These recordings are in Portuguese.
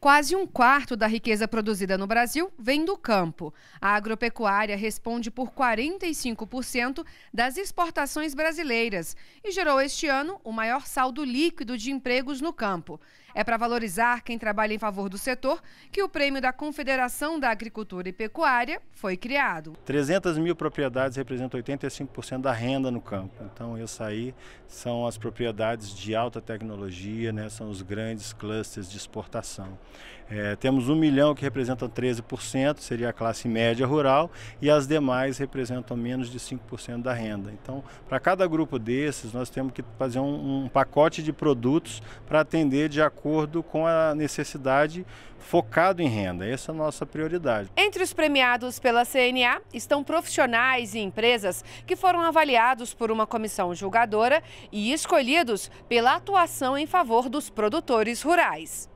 Quase um quarto da riqueza produzida no Brasil vem do campo. A agropecuária responde por 45% das exportações brasileiras e gerou este ano o maior saldo líquido de empregos no campo. É para valorizar quem trabalha em favor do setor que o prêmio da Confederação da Agricultura e Pecuária foi criado. 300 mil propriedades representam 85% da renda no campo. Então, isso aí são as propriedades de alta tecnologia, né? são os grandes clusters de exportação. É, temos um milhão que representa 13%, seria a classe média rural, e as demais representam menos de 5% da renda. Então, para cada grupo desses, nós temos que fazer um, um pacote de produtos para atender de acordo com a necessidade focado em renda. Essa é a nossa prioridade. Entre os premiados pela CNA estão profissionais e empresas que foram avaliados por uma comissão julgadora e escolhidos pela atuação em favor dos produtores rurais.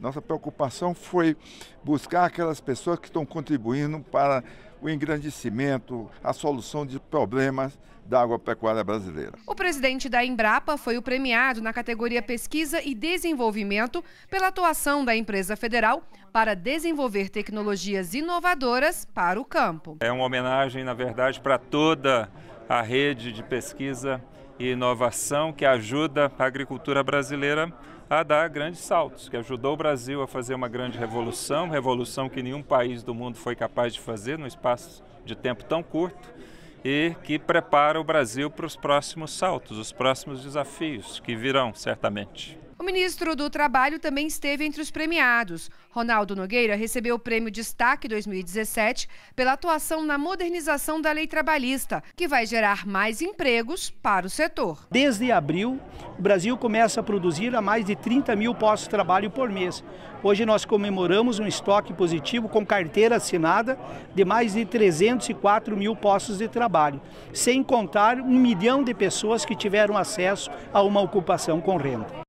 Nossa preocupação foi buscar aquelas pessoas que estão contribuindo para o engrandecimento, a solução de problemas da água pecuária brasileira. O presidente da Embrapa foi o premiado na categoria Pesquisa e Desenvolvimento pela atuação da empresa federal para desenvolver tecnologias inovadoras para o campo. É uma homenagem, na verdade, para toda a rede de pesquisa e inovação que ajuda a agricultura brasileira a dar grandes saltos, que ajudou o Brasil a fazer uma grande revolução, revolução que nenhum país do mundo foi capaz de fazer num espaço de tempo tão curto e que prepara o Brasil para os próximos saltos, os próximos desafios que virão certamente. O ministro do Trabalho também esteve entre os premiados. Ronaldo Nogueira recebeu o prêmio Destaque 2017 pela atuação na modernização da lei trabalhista, que vai gerar mais empregos para o setor. Desde abril, o Brasil começa a produzir a mais de 30 mil postos de trabalho por mês. Hoje nós comemoramos um estoque positivo com carteira assinada de mais de 304 mil postos de trabalho, sem contar um milhão de pessoas que tiveram acesso a uma ocupação com renda.